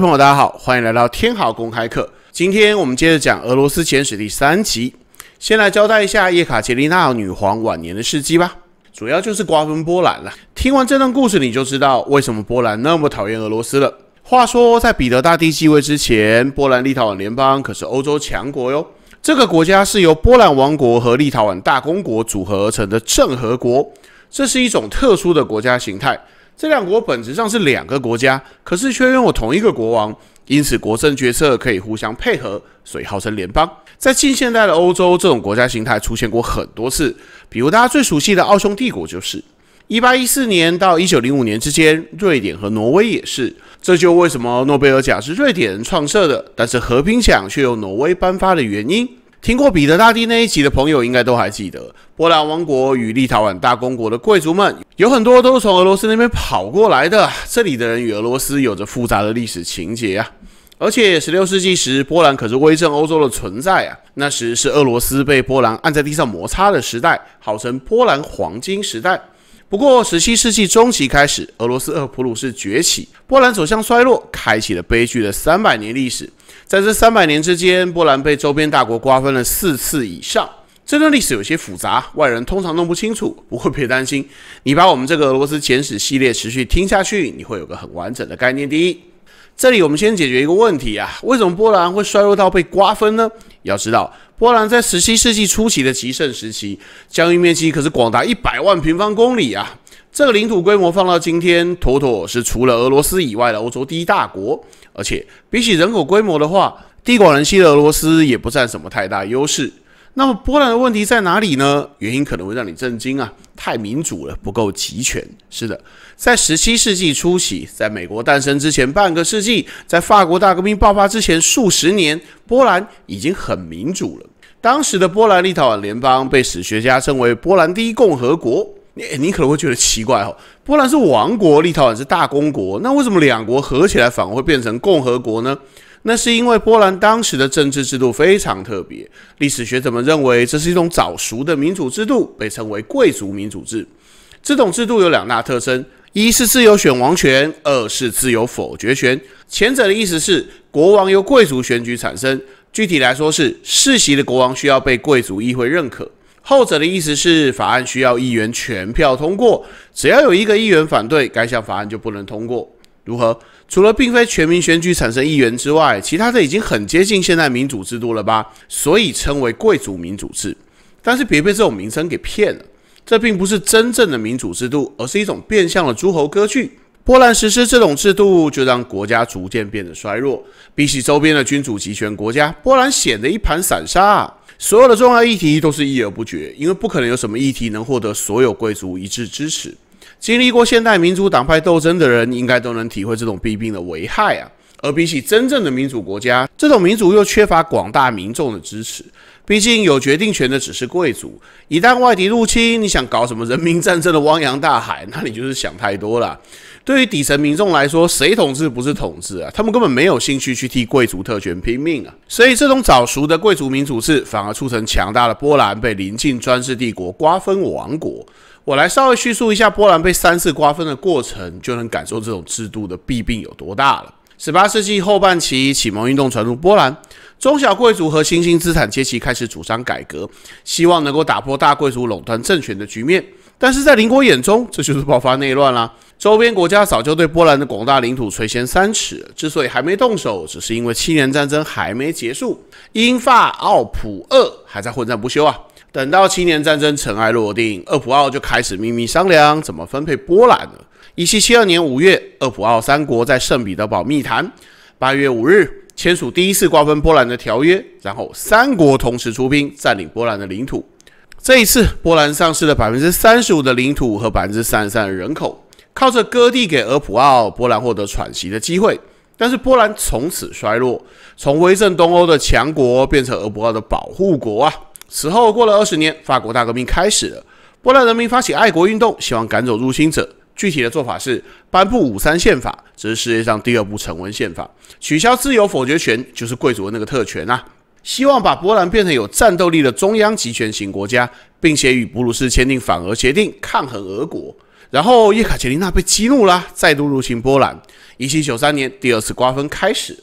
朋友，大家好，欢迎来到天豪公开课。今天我们接着讲俄罗斯简史第三集，先来交代一下叶卡捷琳娜女皇晚年的事迹吧，主要就是瓜分波兰了。听完这段故事，你就知道为什么波兰那么讨厌俄罗斯了。话说，在彼得大帝继位之前，波兰立陶宛联邦可是欧洲强国哟。这个国家是由波兰王国和立陶宛大公国组合而成的政和国，这是一种特殊的国家形态。这两国本质上是两个国家，可是却拥有同一个国王，因此国政决策可以互相配合，所以号称联邦。在近现代的欧洲，这种国家形态出现过很多次，比如大家最熟悉的奥匈帝国就是。一八一四年到一九零五年之间，瑞典和挪威也是。这就为什么诺贝尔奖是瑞典人创设的，但是和平奖却由挪威颁发的原因。听过彼得大帝那一集的朋友，应该都还记得，波兰王国与立陶宛大公国的贵族们，有很多都是从俄罗斯那边跑过来的。这里的人与俄罗斯有着复杂的历史情节啊。而且十六世纪时，波兰可是威震欧洲的存在啊。那时是俄罗斯被波兰按在地上摩擦的时代，号称波兰黄金时代。不过十七世纪中期开始，俄罗斯和普鲁士崛起，波兰走向衰落，开启了悲剧的三百年历史。在这三百年之间，波兰被周边大国瓜分了四次以上，这段历史有些复杂，外人通常弄不清楚。不过别担心，你把我们这个俄罗斯简史系列持续听下去，你会有个很完整的概念一，这里我们先解决一个问题啊，为什么波兰会衰弱到被瓜分呢？要知道，波兰在十七世纪初期的极盛时期，疆域面积可是广达一百万平方公里啊。这个领土规模放到今天，妥妥是除了俄罗斯以外的欧洲第一大国。而且比起人口规模的话，地广人稀的俄罗斯也不占什么太大优势。那么波兰的问题在哪里呢？原因可能会让你震惊啊！太民主了，不够集权。是的，在十七世纪初期，在美国诞生之前半个世纪，在法国大革命爆发之前数十年，波兰已经很民主了。当时的波兰立陶宛联邦被史学家称为波兰第一共和国。你你可能会觉得奇怪哦，波兰是王国，立陶宛是大公国，那为什么两国合起来反而会变成共和国呢？那是因为波兰当时的政治制度非常特别，历史学者们认为这是一种早熟的民主制度，被称为贵族民主制。这种制度有两大特征：一是自由选王权，二是自由否决权。前者的意思是国王由贵族选举产生，具体来说是世袭的国王需要被贵族议会认可。后者的意思是，法案需要议员全票通过，只要有一个议员反对，该项法案就不能通过。如何？除了并非全民选举产生议员之外，其他的已经很接近现代民主制度了吧？所以称为贵族民主制。但是别被这种名称给骗了，这并不是真正的民主制度，而是一种变相的诸侯割据。波兰实施这种制度，就让国家逐渐变得衰弱。比起周边的君主集权国家，波兰显得一盘散沙。所有的重要议题都是议而不决，因为不可能有什么议题能获得所有贵族一致支持。经历过现代民主党派斗争的人，应该都能体会这种弊病的危害啊。而比起真正的民主国家，这种民主又缺乏广大民众的支持。毕竟有决定权的只是贵族。一旦外敌入侵，你想搞什么人民战争的汪洋大海，那你就是想太多了。对于底层民众来说，谁统治不是统治啊？他们根本没有兴趣去替贵族特权拼命啊！所以这种早熟的贵族民主制，反而促成强大的波兰被临近专制帝国瓜分亡国。我来稍微叙述一下波兰被三次瓜分的过程，就能感受这种制度的弊病有多大了。十八世纪后半期，启蒙运动传入波兰，中小贵族和新兴资产阶级开始主张改革，希望能够打破大贵族垄断政权的局面。但是在邻国眼中，这就是爆发内乱了。周边国家早就对波兰的广大领土垂涎三尺，之所以还没动手，只是因为七年战争还没结束，英法奥普二还在混战不休啊。等到七年战争尘埃落定，奥普奥就开始秘密商量怎么分配波兰了。一七七二年五月，奥普奥三国在圣彼得堡密谈，八月五日签署第一次瓜分波兰的条约，然后三国同时出兵占领波兰的领土。这一次，波兰丧失了百分之三十五的领土和百分之三十三的人口。靠着割地给俄普奥，波兰获得喘息的机会，但是波兰从此衰落，从威震东欧的强国变成俄普奥的保护国啊！此后过了二十年，法国大革命开始了，波兰人民发起爱国运动，希望赶走入侵者。具体的做法是颁布五三宪法，这是世界上第二部成文宪法，取消自由否决权，就是贵族的那个特权啊！希望把波兰变成有战斗力的中央集权型国家，并且与布鲁士签订反俄协定，抗衡俄国。然后叶卡捷琳娜被激怒了，再度入侵波兰。一七九三年，第二次瓜分开始。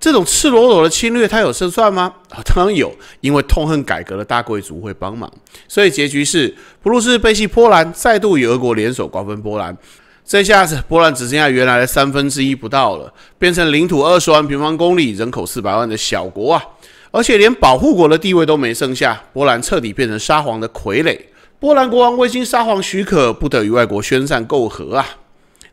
这种赤裸裸的侵略，他有胜算吗？啊，当然有，因为痛恨改革的大贵族会帮忙。所以结局是，普鲁士背弃波兰，再度与俄国联手瓜分波兰。这下子，波兰只剩下原来的三分之一不到了，变成领土二十万平方公里、人口四百万的小国啊！而且连保护国的地位都没剩下，波兰彻底变成沙皇的傀儡。波兰国王未经沙皇许可，不得与外国宣战、媾和啊！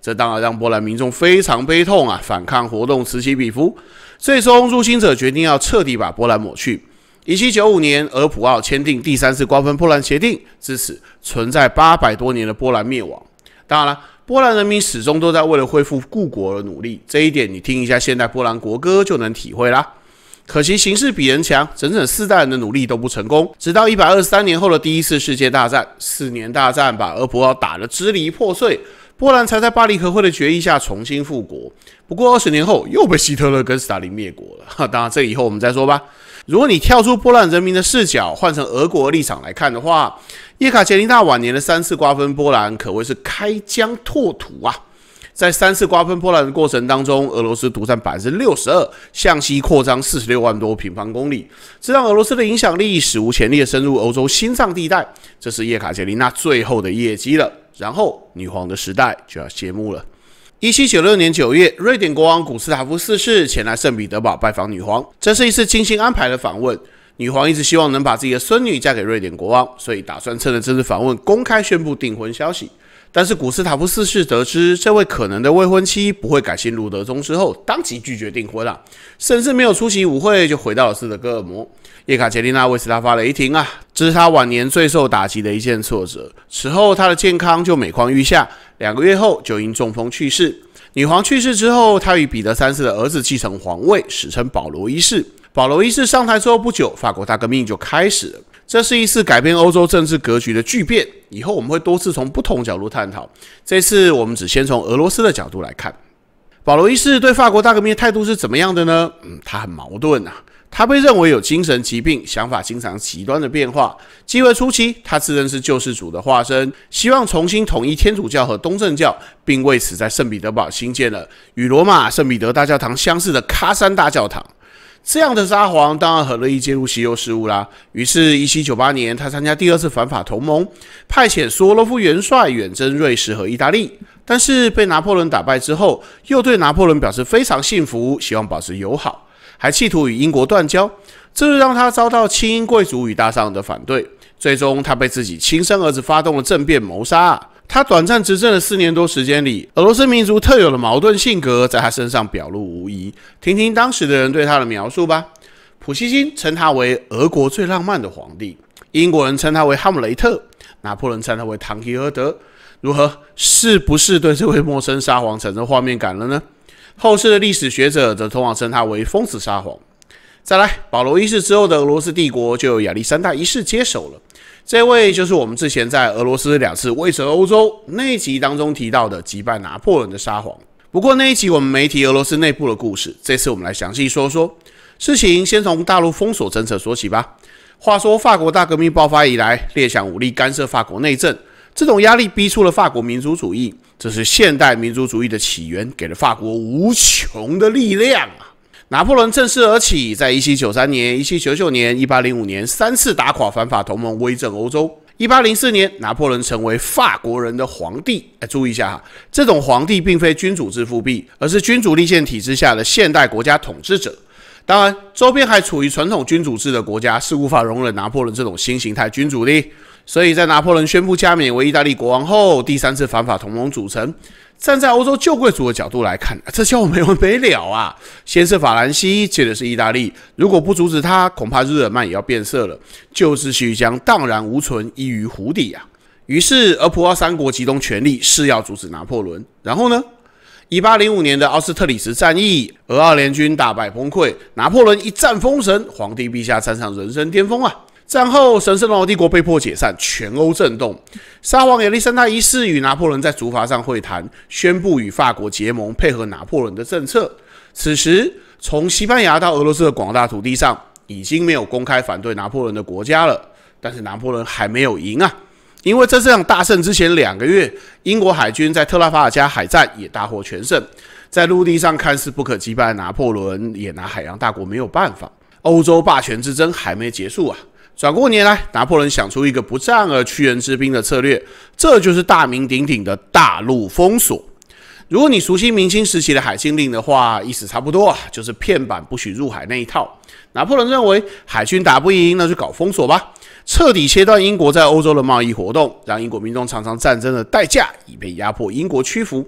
这当然让波兰民众非常悲痛啊！反抗活动此起彼伏，最终入侵者决定要彻底把波兰抹去。1795年，俄普奥签订第三次瓜分波兰协定，至此存在八百多年的波兰灭亡。当然了，波兰人民始终都在为了恢复故国而努力，这一点你听一下现代波兰国歌就能体会啦。可惜形势比人强，整整四代人的努力都不成功。直到一百二十三年后的第一次世界大战，四年大战把俄奥打得支离破碎，波兰才在巴黎和会的决议下重新复国。不过二十年后又被希特勒跟斯大林灭国了。哈，当然这以后我们再说吧。如果你跳出波兰人民的视角，换成俄国立场来看的话，叶卡捷琳娜晚年的三次瓜分波兰可谓是开疆拓土啊。在三次瓜分波兰的过程当中，俄罗斯独占百分之六十二，向西扩张四十六万多平方公里，这让俄罗斯的影响力史无前例的深入欧洲心脏地带。这是叶卡捷琳娜最后的业绩了，然后女皇的时代就要谢幕了。一七九六年九月，瑞典国王古斯塔夫四世前来圣彼得堡拜访女皇，这是一次精心安排的访问。女皇一直希望能把自己的孙女嫁给瑞典国王，所以打算趁着这次访问公开宣布订婚消息。但是古斯塔夫四世得知这位可能的未婚妻不会改姓卢德宗之后，当即拒绝订婚了，甚至没有出席舞会就回到了斯德哥尔摩。叶卡捷琳娜为此大发雷霆啊，这是她晚年最受打击的一件挫折。此后她的健康就每况愈下，两个月后就因中风去世。女皇去世之后，她与彼得三世的儿子继承皇位，史称保罗一世。保罗一世上台之后不久，法国大革命就开始。了。这是一次改变欧洲政治格局的巨变。以后我们会多次从不同角度探讨。这次我们只先从俄罗斯的角度来看。保罗一世对法国大革命的态度是怎么样的呢？嗯，他很矛盾啊。他被认为有精神疾病，想法经常极端的变化。继位初期，他自认是救世主的化身，希望重新统一天主教和东正教，并为此在圣彼得堡兴建了与罗马圣彼得大教堂相似的喀山大教堂。这样的沙皇当然很乐意介入西欧事务啦。于是，一七九八年，他参加第二次反法同盟，派遣索罗夫元帅远征瑞士和意大利。但是，被拿破仑打败之后，又对拿破仑表示非常幸福，希望保持友好，还企图与英国断交。这就让他遭到亲英贵族与大商的反对。最终，他被自己亲生儿子发动了政变谋杀。他短暂执政的四年多时间里，俄罗斯民族特有的矛盾性格在他身上表露无遗。听听当时的人对他的描述吧：普希金称他为俄国最浪漫的皇帝，英国人称他为哈姆雷特，拿破仑称他为唐吉诃德。如何？是不是对这位陌生沙皇产生画面感了呢？后世的历史学者则往往称他为疯子沙皇。再来，保罗一世之后的俄罗斯帝国就由亚历山大一世接手了。这位就是我们之前在俄罗斯两次威慑欧洲那一集当中提到的击败拿破仑的沙皇。不过那一集我们没提俄罗斯内部的故事，这次我们来详细说说。事情先从大陆封锁政策说起吧。话说法国大革命爆发以来，列强武力干涉法国内政，这种压力逼出了法国民族主义，这是现代民族主义的起源，给了法国无穷的力量。拿破仑正式而起，在一七九三年、一七九九年、一八零五年三次打垮反法同盟，威震欧洲。一八零四年，拿破仑成为法国人的皇帝。哎，注意一下哈，这种皇帝并非君主制复辟，而是君主立宪体制下的现代国家统治者。当然，周边还处于传统君主制的国家是无法容忍拿破仑这种新形态君主的。所以在拿破仑宣布加冕为意大利国王后，第三次反法同盟组成。站在欧洲旧贵族的角度来看，这叫没完没了啊！先是法兰西，接着是意大利，如果不阻止他，恐怕日耳曼也要变色了，旧秩序将荡然无存，溢于湖底啊！于是，俄普奥三国集中全力，誓要阻止拿破仑。然后呢？一八零五年的奥斯特里茨战役，俄奥联军大败崩溃，拿破仑一战封神，皇帝陛下站上人生巅峰啊！战后神圣罗马帝国被迫解散，全欧震动。沙皇亚历山大一世与拿破仑在竹筏上会谈，宣布与法国结盟，配合拿破仑的政策。此时，从西班牙到俄罗斯的广大土地上已经没有公开反对拿破仑的国家了。但是拿破仑还没有赢啊，因为在这场大胜之前两个月，英国海军在特拉法加海战也大获全胜。在陆地上看似不可击败拿破仑，也拿海洋大国没有办法。欧洲霸权之争还没结束啊。转过年来，拿破仑想出一个不战而屈人之兵的策略，这就是大名鼎鼎的大陆封锁。如果你熟悉明清时期的海禁令的话，意思差不多啊，就是片板不许入海那一套。拿破仑认为海军打不赢，那就搞封锁吧，彻底切断英国在欧洲的贸易活动，让英国民众尝尝战争的代价，以便压迫英国屈服。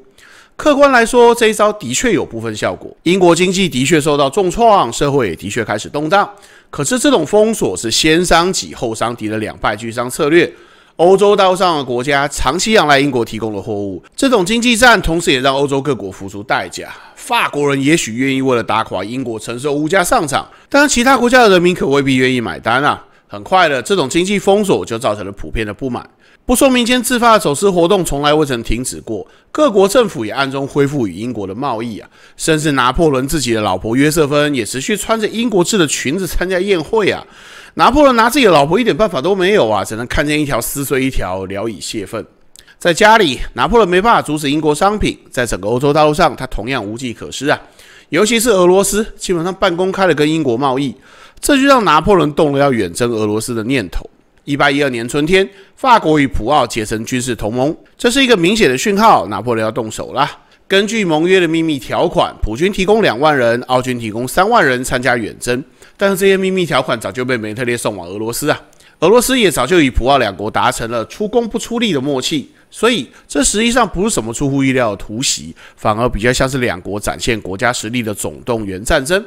客观来说，这一招的确有部分效果。英国经济的确受到重创，社会也的确开始动荡。可是这种封锁是先伤己后伤敌的两败俱伤策略。欧洲道上的国家长期仰赖英国提供的货物，这种经济战同时也让欧洲各国付出代价。法国人也许愿意为了打垮英国承受物价上涨，但其他国家的人民可未必愿意买单啊！很快的，这种经济封锁就造成了普遍的不满。不说民间自发的走私活动从来未曾停止过，各国政府也暗中恢复与英国的贸易啊。甚至拿破仑自己的老婆约瑟芬也持续穿着英国制的裙子参加宴会啊。拿破仑拿自己的老婆一点办法都没有啊，只能看见一条撕碎一条，聊以泄愤。在家里，拿破仑没办法阻止英国商品；在整个欧洲大陆上，他同样无计可施啊。尤其是俄罗斯，基本上半公开的跟英国贸易，这就让拿破仑动了要远征俄罗斯的念头。一八一二年春天，法国与普奥结成军事同盟，这是一个明显的讯号，拿破仑要动手啦。根据盟约的秘密条款，普军提供两万人，奥军提供三万人参加远征，但是这些秘密条款早就被梅特列送往俄罗斯啊，俄罗斯也早就与普奥两国达成了出工不出力的默契。所以，这实际上不是什么出乎意料的突袭，反而比较像是两国展现国家实力的总动员战争。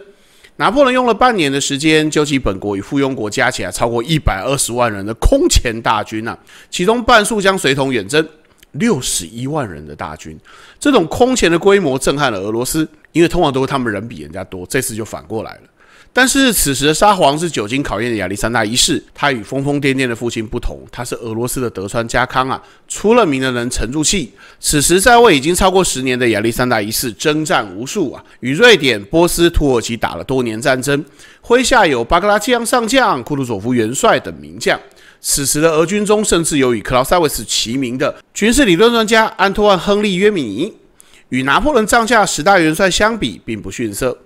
拿破仑用了半年的时间，纠集本国与附庸国加起来超过一百二十万人的空前大军呐，其中半数将随同远征六十一万人的大军，这种空前的规模震撼了俄罗斯，因为通常都是他们人比人家多，这次就反过来了。但是此时的沙皇是久经考验的亚历山大一世，他与疯疯癫癫的父亲不同，他是俄罗斯的德川家康啊，出了名的能沉住气。此时在位已经超过十年的亚历山大一世，征战无数啊，与瑞典、波斯、土耳其打了多年战争，麾下有巴格拉季昂上将、库鲁佐夫元帅等名将。此时的俄军中，甚至有与克劳塞维茨齐名的军事理论专家安托万·亨利·约米，与拿破仑帐下十大元帅相比，并不逊色。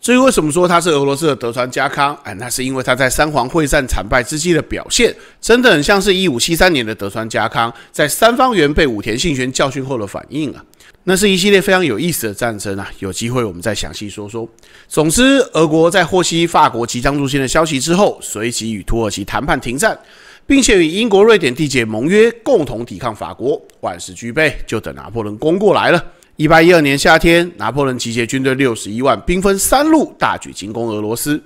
至于为什么说他是俄罗斯的德川家康？哎，那是因为他在三皇会战惨败之际的表现，真的很像是一五七三年的德川家康在三方原被武田信玄教训后的反应啊。那是一系列非常有意思的战争啊，有机会我们再详细说说。总之，俄国在获悉法国即将入侵的消息之后，随即与土耳其谈判停战，并且与英国、瑞典缔结盟约，共同抵抗法国。万事俱备，就等拿破仑攻过来了。一八一二年夏天，拿破仑集结军队六十一万，兵分三路，大举进攻俄罗斯。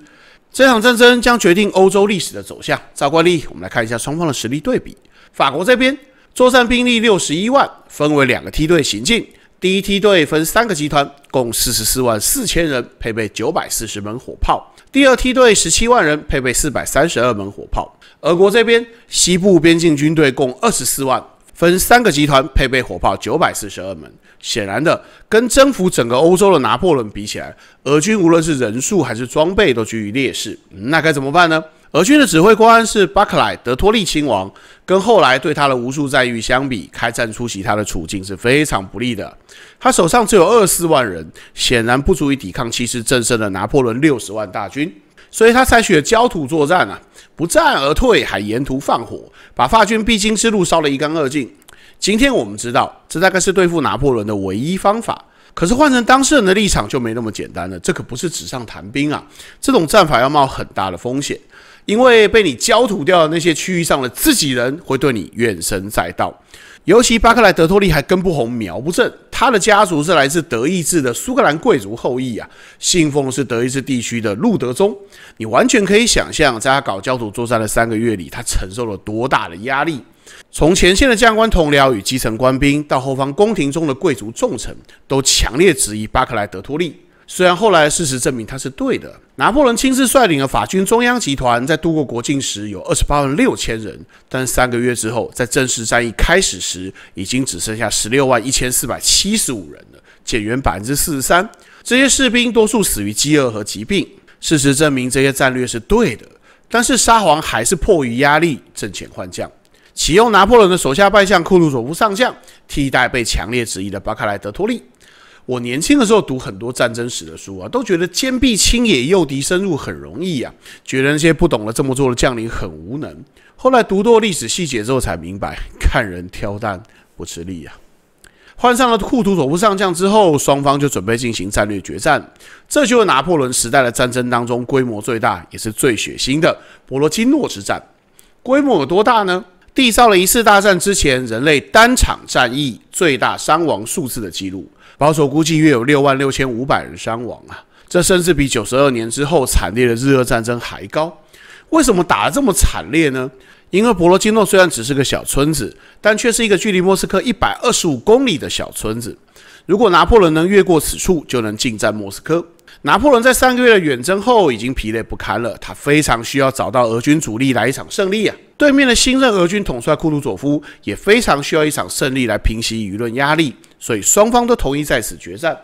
这场战争将决定欧洲历史的走向。照惯例，我们来看一下双方的实力对比。法国这边作战兵力六十一万，分为两个梯队行进。第一梯队分三个集团，共四十四万四千人，配备九百四十门火炮。第二梯队十七万人，配备四百三十二门火炮。俄国这边西部边境军队共二十四万。分三个集团，配备火炮九百四十二门。显然的，跟征服整个欧洲的拿破仑比起来，俄军无论是人数还是装备都居于劣势。那该怎么办呢？俄军的指挥官是巴克莱·德托利亲王。跟后来对他的无数赞誉相比，开战初期他的处境是非常不利的。他手上只有二十四万人，显然不足以抵抗气势正盛的拿破仑六十万大军。所以他采取了焦土作战啊，不战而退，还沿途放火，把法军必经之路烧得一干二净。今天我们知道，这大概是对付拿破仑的唯一方法。可是换成当事人的立场就没那么简单了，这可不是纸上谈兵啊！这种战法要冒很大的风险，因为被你焦土掉的那些区域上的自己人会对你怨声载道，尤其巴克莱德托利还根不红苗不正。他的家族是来自德意志的苏格兰贵族后裔啊，信奉是德意志地区的路德宗。你完全可以想象，在他搞焦土作战的三个月里，他承受了多大的压力。从前线的将官同僚与基层官兵，到后方宫廷中的贵族重臣，都强烈质疑巴克莱德托利。虽然后来事实证明他是对的，拿破仑亲自率领的法军中央集团在渡过国境时有二十八万六千人，但三个月之后，在正式战役开始时已经只剩下十六万一千四百七十五人了，减员百分之四十三。这些士兵多数死于饥饿和疾病。事实证明这些战略是对的，但是沙皇还是迫于压力，阵前换将，启用拿破仑的手下败将库鲁佐夫上将替代被强烈质疑的巴克莱德托利。我年轻的时候读很多战争史的书啊，都觉得坚壁清野、诱敌深入很容易啊，觉得那些不懂了这么做的将领很无能。后来读多历史细节之后才明白，看人挑担不吃力呀。换上了库图佐夫上将之后，双方就准备进行战略决战。这就是拿破仑时代的战争当中规模最大也是最血腥的博罗金诺之战。规模有多大呢？缔造了一次大战之前人类单场战役最大伤亡数字的记录。保守估计约有六万六千五百人伤亡啊！这甚至比九十二年之后惨烈的日俄战争还高。为什么打得这么惨烈呢？因为博罗金诺虽然只是个小村子，但却是一个距离莫斯科一百二十五公里的小村子。如果拿破仑能越过此处，就能进占莫斯科。拿破仑在三个月的远征后已经疲累不堪了，他非常需要找到俄军主力来一场胜利啊！对面的新任俄军统帅库鲁佐夫也非常需要一场胜利来平息舆论压力。所以双方都同意在此决战。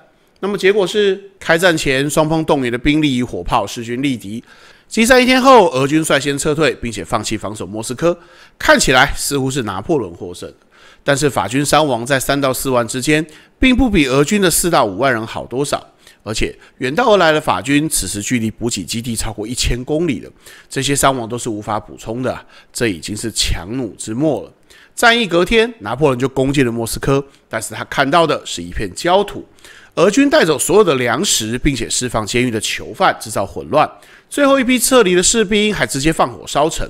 那么结果是，开战前双方动员的兵力与火炮势均力敌。激战一天后，俄军率先撤退，并且放弃防守莫斯科。看起来似乎是拿破仑获胜，但是法军伤亡在三到四万之间，并不比俄军的四到五万人好多少。而且远道而来的法军此时距离补给基地超过一千公里了，这些伤亡都是无法补充的，这已经是强弩之末了。战役隔天，拿破仑就攻进了莫斯科，但是他看到的是一片焦土。俄军带走所有的粮食，并且释放监狱的囚犯，制造混乱。最后一批撤离的士兵还直接放火烧城。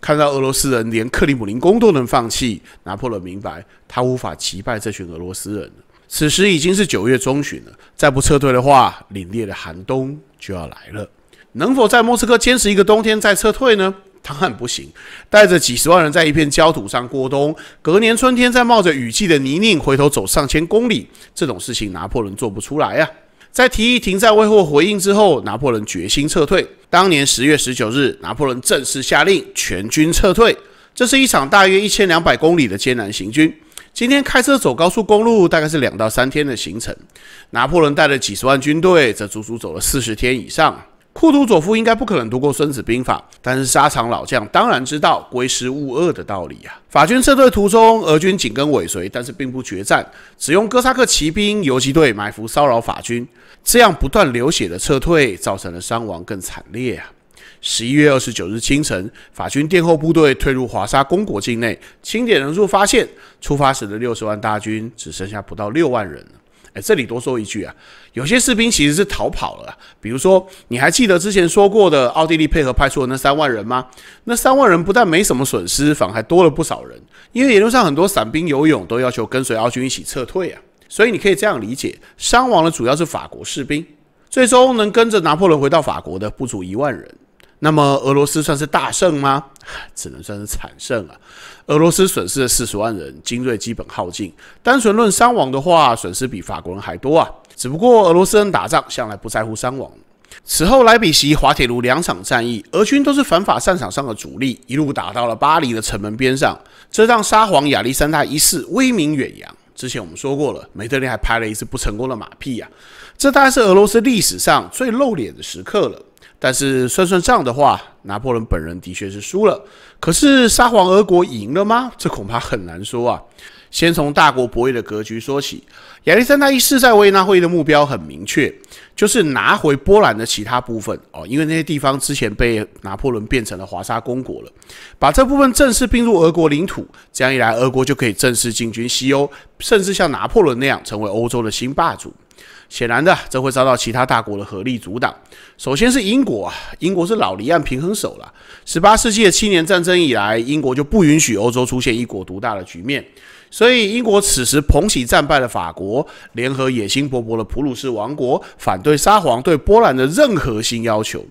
看到俄罗斯人连克里姆林宫都能放弃，拿破仑明白他无法击败这群俄罗斯人此时已经是九月中旬了，再不撤退的话，凛冽的寒冬就要来了。能否在莫斯科坚持一个冬天再撤退呢？他很不行，带着几十万人在一片焦土上过冬，隔年春天再冒着雨季的泥泞回头走上千公里，这种事情拿破仑做不出来啊！在提议停战未获回应之后，拿破仑决心撤退。当年十月十九日，拿破仑正式下令全军撤退。这是一场大约一千两百公里的艰难行军。今天开车走高速公路大概是两到三天的行程，拿破仑带了几十万军队则足足走了四十天以上。库图佐夫应该不可能读过《孙子兵法》，但是沙场老将当然知道“归师勿恶”的道理啊。法军撤退途中，俄军紧跟尾随，但是并不决战，只用哥萨克骑兵、游击队埋伏骚扰法军。这样不断流血的撤退，造成的伤亡更惨烈啊！十一月二十九日清晨，法军殿后部队退入华沙公国境内，清点人数发现，出发时的六十万大军只剩下不到六万人了。哎，这里多说一句啊，有些士兵其实是逃跑了。比如说，你还记得之前说过的奥地利配合派出的那三万人吗？那三万人不但没什么损失，反而还多了不少人，因为沿路上很多散兵、游泳都要求跟随奥军一起撤退啊。所以你可以这样理解，伤亡的主要是法国士兵，最终能跟着拿破仑回到法国的不足一万人。那么俄罗斯算是大胜吗？只能算是惨胜啊。俄罗斯损失了四十万人，精锐基本耗尽。单纯论伤亡的话，损失比法国人还多啊！只不过俄罗斯人打仗向来不在乎伤亡。此后莱比锡、滑铁卢两场战役，俄军都是反法战场上的主力，一路打到了巴黎的城门边上。这让沙皇亚历山大一世威名远扬。之前我们说过了，梅德利还拍了一次不成功的马屁呀。这大概是俄罗斯历史上最露脸的时刻了。但是算算账的话，拿破仑本人的确是输了。可是沙皇俄国赢了吗？这恐怕很难说啊。先从大国博弈的格局说起，亚历山大一世在维也纳会议的目标很明确，就是拿回波兰的其他部分哦，因为那些地方之前被拿破仑变成了华沙公国了，把这部分正式并入俄国领土。这样一来，俄国就可以正式进军西欧，甚至像拿破仑那样成为欧洲的新霸主。显然的，这会遭到其他大国的合力阻挡。首先是英国啊，英国是老离岸平衡手了。十八世纪七年战争以来，英国就不允许欧洲出现一国独大的局面。所以，英国此时捧起战败的法国，联合野心勃勃的普鲁士王国，反对沙皇对波兰的任何新要求。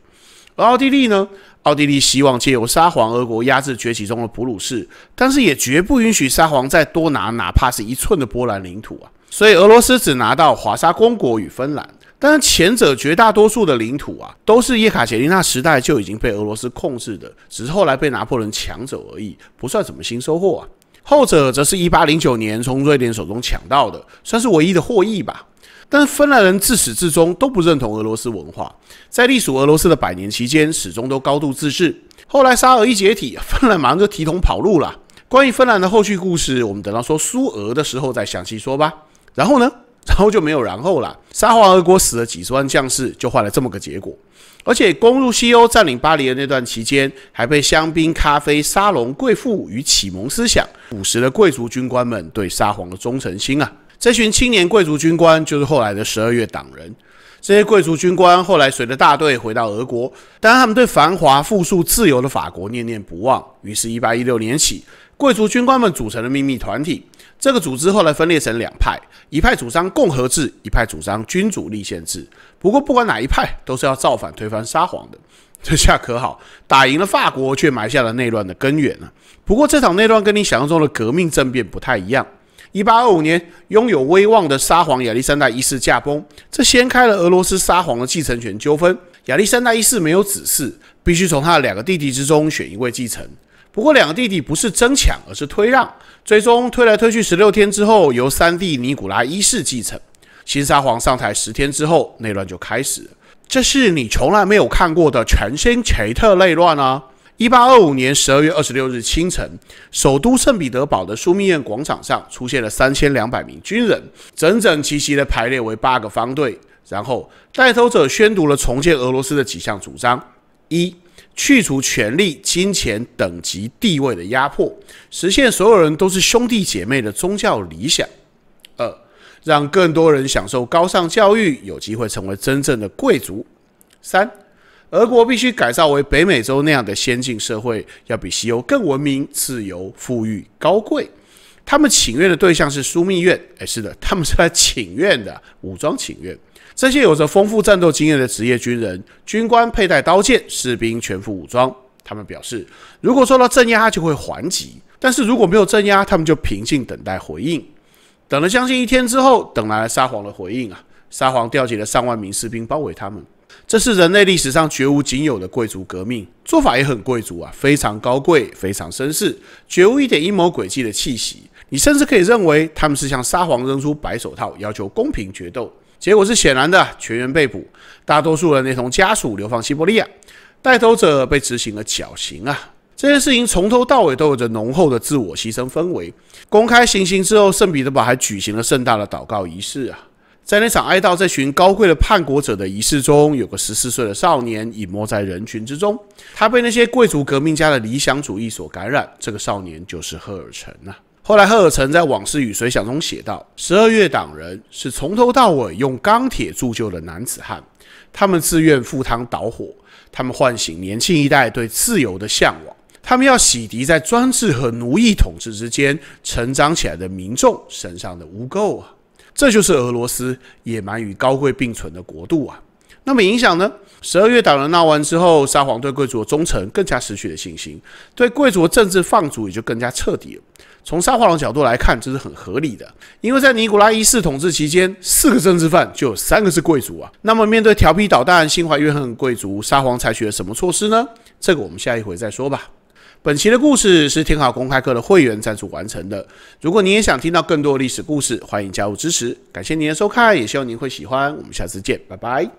而奥地利呢？奥地利希望借由沙皇俄国压制崛起中的普鲁士，但是也绝不允许沙皇再多拿哪怕是一寸的波兰领土啊。所以俄罗斯只拿到华沙公国与芬兰，但是前者绝大多数的领土啊，都是叶卡捷琳娜时代就已经被俄罗斯控制的，只是后来被拿破仑抢走而已，不算什么新收获啊。后者则是一八零九年从瑞典手中抢到的，算是唯一的获益吧。但芬兰人自始至终都不认同俄罗斯文化，在隶属俄罗斯的百年期间，始终都高度自治。后来沙俄一解体，芬兰马上就提桶跑路了。关于芬兰的后续故事，我们等到说苏俄的时候再详细说吧。然后呢？然后就没有然后了。沙皇俄国死了几十万将士，就换了这么个结果。而且，攻入西欧、占领巴黎的那段期间，还被香槟、咖啡、沙龙、贵妇与启蒙思想腐蚀了贵族军官们对沙皇的忠诚心啊！这群青年贵族军官就是后来的十二月党人。这些贵族军官后来随着大队回到俄国，当然他们对繁华、富庶、自由的法国念念不忘。于是，一八一六年起，贵族军官们组成了秘密团体。这个组织后来分裂成两派，一派主张共和制，一派主张君主立宪制。不过，不管哪一派，都是要造反推翻沙皇的。这下可好，打赢了法国，却埋下了内乱的根源啊！不过，这场内乱跟你想象中的革命政变不太一样。一八二五年，拥有威望的沙皇亚历山大一世驾崩，这掀开了俄罗斯沙皇的继承权纠纷。亚历山大一世没有指示，必须从他的两个弟弟之中选一位继承。不过，两个弟弟不是争抢，而是推让。最终推来推去十六天之后，由三弟尼古拉一世继承新沙皇上台十天之后，内乱就开始。这是你从来没有看过的全新奇特内乱啊！一八二五年十二月二十六日清晨，首都圣彼得堡的枢密院广场上出现了三千两百名军人，整整齐齐地排列为八个方队，然后带头者宣读了重建俄罗斯的几项主张：一去除权力、金钱、等级、地位的压迫，实现所有人都是兄弟姐妹的宗教理想；二，让更多人享受高尚教育，有机会成为真正的贵族；三，俄国必须改造为北美洲那样的先进社会，要比西欧更文明、自由、富裕、高贵。他们请愿的对象是枢密院，哎，是的，他们是来请愿的，武装请愿。这些有着丰富战斗经验的职业军人、军官佩戴刀剑，士兵全副武装。他们表示，如果受到镇压，就会还击；但是如果没有镇压，他们就平静等待回应。等了将近一天之后，等来了沙皇的回应啊！沙皇调集了上万名士兵包围他们。这是人类历史上绝无仅有的贵族革命，做法也很贵族啊，非常高贵，非常绅士，绝无一点阴谋诡计的气息。你甚至可以认为，他们是向沙皇扔出白手套，要求公平决斗。结果是显然的，全员被捕，大多数人连同家属流放西伯利亚，带头者被执行了绞刑啊！这件事情从头到尾都有着浓厚的自我牺牲氛围。公开行刑之后，圣彼得堡还举行了盛大的祷告仪式啊！在那场哀悼这群高贵的叛国者的仪式中，有个十四岁的少年隐没在人群之中。他被那些贵族革命家的理想主义所感染，这个少年就是赫尔岑呐。后来，赫尔岑在《往事与随想》中写道：“十二月党人是从头到尾用钢铁铸就的男子汉，他们自愿赴汤蹈火，他们唤醒年轻一代对自由的向往，他们要洗涤在专制和奴役统治之间成长起来的民众身上的污垢啊！这就是俄罗斯野蛮与高贵并存的国度啊！”那么影响呢？十二月党人闹完之后，沙皇对贵族的忠诚更加失去了信心，对贵族的政治放逐也就更加彻底了。从沙皇的角度来看，这是很合理的，因为在尼古拉一世统治期间，四个政治犯就有三个是贵族啊。那么，面对调皮捣蛋、心怀怨恨贵族，沙皇采取了什么措施呢？这个我们下一回再说吧。本期的故事是听好公开课的会员赞助完成的。如果你也想听到更多历史故事，欢迎加入支持。感谢您的收看，也希望您会喜欢。我们下次见，拜拜。